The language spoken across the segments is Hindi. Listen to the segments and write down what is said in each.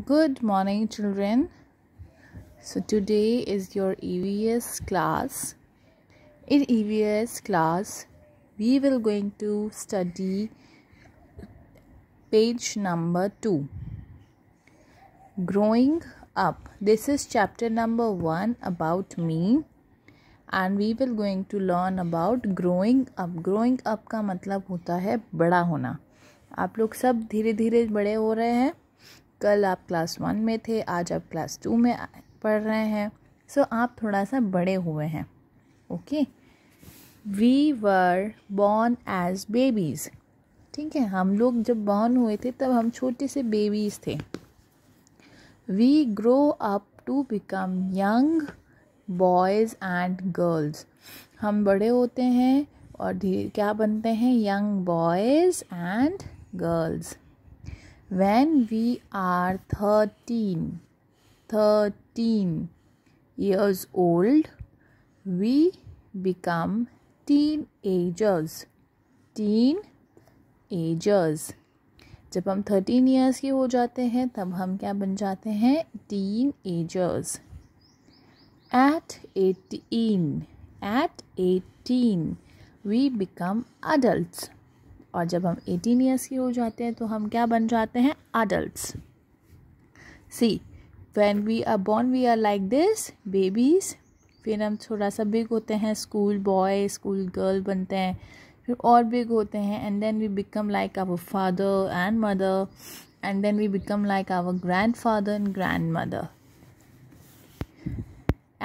Good morning, children. So, today is your EVS class. In EVS class, we will going to study page number 2. Growing up. This is chapter number 1 about me. And we will going to learn about growing up. Growing up ka matlab hota hai bada hona. आप लोग सब धीरे धीरे बड़े हो रहे हैं कल आप क्लास वन में थे आज आप क्लास टू में पढ़ रहे हैं सो so, आप थोड़ा सा बड़े हुए हैं okay we were born as babies ठीक है हम लोग जब बॉर्न हुए थे तब हम छोटे से बेबीज़ थे we grow up to become young boys and girls हम बड़े होते हैं और धीरे क्या बनते हैं young boys and girls when we are 13 13 years old we become teenagers ages जब हम थर्टीन ईयर्स के हो जाते हैं तब हम क्या बन जाते हैं teenagers at eighteen at eighteen we become adult और जब हम एटीन ईयर्स के हो जाते हैं तो हम क्या बन जाते हैं adults see when we are born we are like this babies फिर हम थोड़ा सा बिग होते हैं स्कूल बॉय स्कूल गर्ल बनते हैं फिर और बिग होते हैं and then we become like our father and mother and then we become like our grandfather and grandmother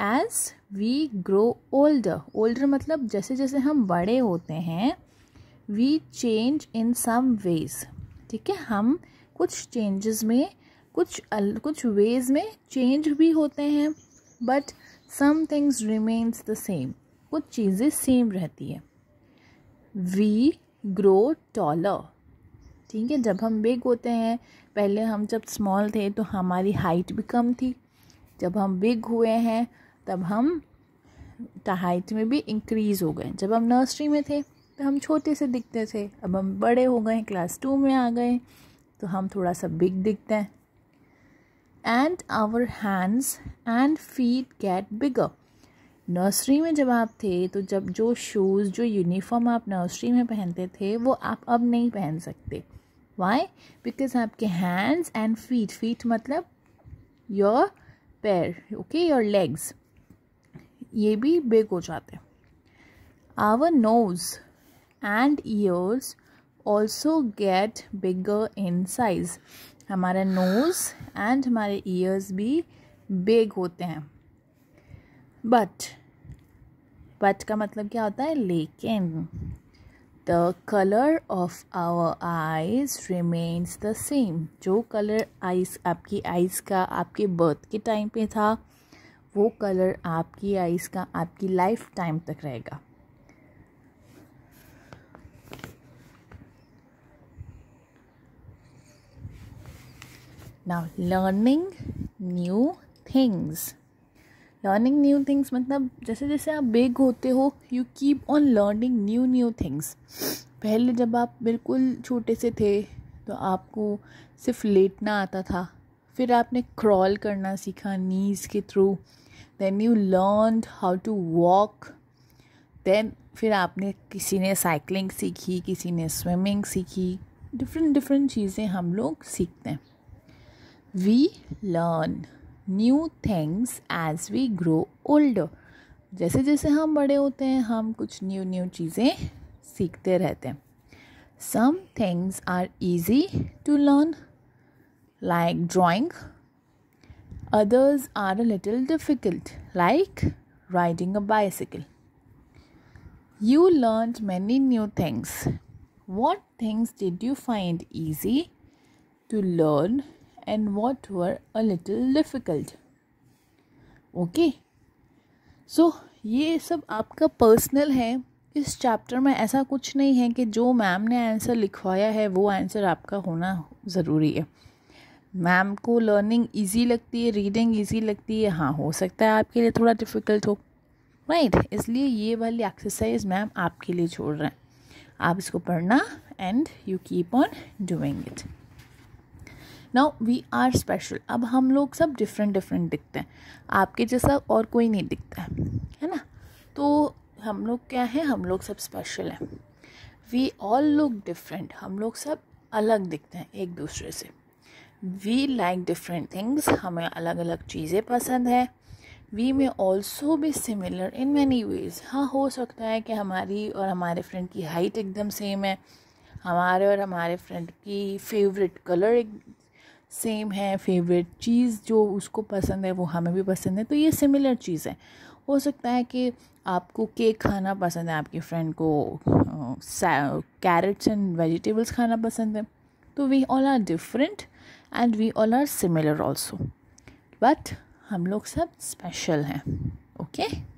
as we grow older older मतलब जैसे जैसे हम बड़े होते हैं we change in some ways ठीक है हम कुछ चेंजेस में कुछ अल, कुछ वेज में चेंज भी होते हैं but some things remains the same कुछ चीज़ें सेम रहती है वी ग्रो टॉलर ठीक है जब हम बिग होते हैं पहले हम जब स्मॉल थे तो हमारी हाइट भी कम थी जब हम बिग हुए हैं तब हम हाइट में भी इंक्रीज़ हो गए जब हम नर्सरी में थे तो हम छोटे से दिखते थे अब हम बड़े हो गए क्लास टू में आ गए तो हम थोड़ा सा बिग दिखते हैं and our hands and feet get bigger nursery में जब आप थे तो जब जो शूज़ जो यूनिफॉर्म आप नर्सरी में पहनते थे वो आप अब नहीं पहन सकते वाई बिकॉज आपके हैंड्स एंड फीट फीट मतलब योर पैर ओके योर लेग्स ये भी बिग हो जाते हैं our nose and ears also get bigger in size हमारा नोज एंड हमारे ईयर्स भी बेग होते हैं बट बट का मतलब क्या होता है लेकिन the colour of our eyes remains the same जो कलर आईज आपकी आईज का आपके बर्थ के टाइम पे था वो कलर आपकी आईज का आपकी लाइफ टाइम तक रहेगा now learning new things learning new things मतलब जैसे जैसे आप बिग होते हो you keep on learning new new things पहले जब आप बिल्कुल छोटे से थे तो आपको सिर्फ लेटना आता था फिर आपने क्रॉल करना सीखा नीज के through then you learn how to walk then फिर आपने किसी ने साइकिलिंग सीखी किसी ने स्विमिंग सीखी डिफरेंट डिफरेंट चीज़ें हम लोग सीखते हैं we learn new things as we grow older. जैसे जैसे हम बड़े होते हैं हम कुछ न्यू न्यू चीज़ें सीखते रहते हैं some things are easy to learn like drawing others are a little difficult like riding a bicycle You learned many new things. What things did you find easy to learn and what were a little difficult. Okay okay. So so, ये सब आपका पर्सनल है इस चैप्टर में ऐसा कुछ नहीं है कि जो मैम ने आंसर लिखवाया है वो आंसर आपका होना ज़रूरी है मैम को लर्निंग इजी लगती है रीडिंग इजी लगती है हाँ हो सकता है आपके लिए थोड़ा डिफ़िकल्ट हो राइट right. इसलिए ये वाली एक्सरसाइज मैम आपके लिए छोड़ रहे हैं आप इसको पढ़ना and you keep on doing it now we are special अब हम लोग सब डिफरेंट डिफरेंट दिखते हैं आपके जैसा और कोई नहीं दिखता है है ना तो हम लोग क्या हैं हम लोग सब स्पेशल हैं वी ऑल लुक डिफरेंट हम लोग सब अलग दिखते हैं एक दूसरे से वी लाइक डिफरेंट थिंग्स हमें अलग अलग चीज़ें पसंद हैं वी में ऑल्सो भी सिमिलर इन मैनी वेज हाँ हो सकता है कि हमारी और हमारे फ्रेंड की हाइट एकदम सेम है हमारे और हमारे फ्रेंड की फेवरेट कलर एक सेम है फेवरेट चीज़ जो उसको पसंद है वो हमें भी पसंद है तो ये सिमिलर चीज़ है हो सकता है कि आपको केक खाना पसंद है आपके फ्रेंड को कैरेट्स एंड वेजिटेबल्स खाना पसंद है तो we all are different and we all are similar also but हम लोग सब स्पेशल हैं ओके okay?